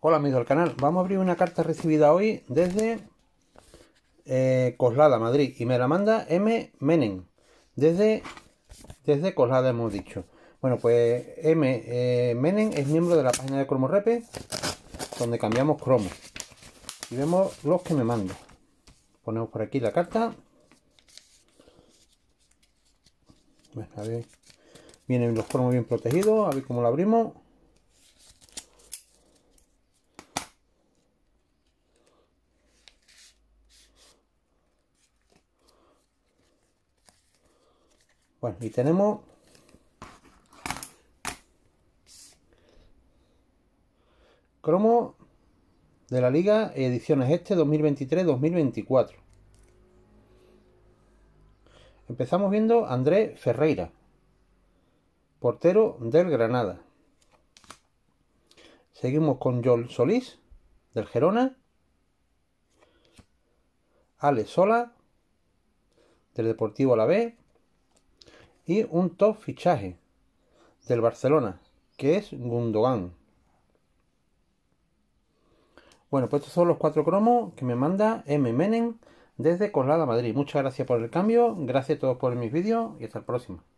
Hola amigos del canal, vamos a abrir una carta recibida hoy desde eh, Coslada, Madrid y me la manda M. Menem desde, desde Coslada hemos dicho bueno pues M. Menen eh, Menem es miembro de la página de Cromorepe donde cambiamos cromos y vemos los que me manda ponemos por aquí la carta vienen los cromos bien protegidos a ver cómo lo abrimos Bueno, y tenemos cromo de la liga ediciones este 2023-2024. Empezamos viendo Andrés Ferreira, portero del Granada. Seguimos con Joel Solís, del Gerona. Ale Sola, del Deportivo La Alavés y un top fichaje del Barcelona, que es Gundogan. Bueno, pues estos son los cuatro cromos que me manda M. Menem desde Colada, Madrid. Muchas gracias por el cambio, gracias a todos por mis vídeos y hasta el próximo.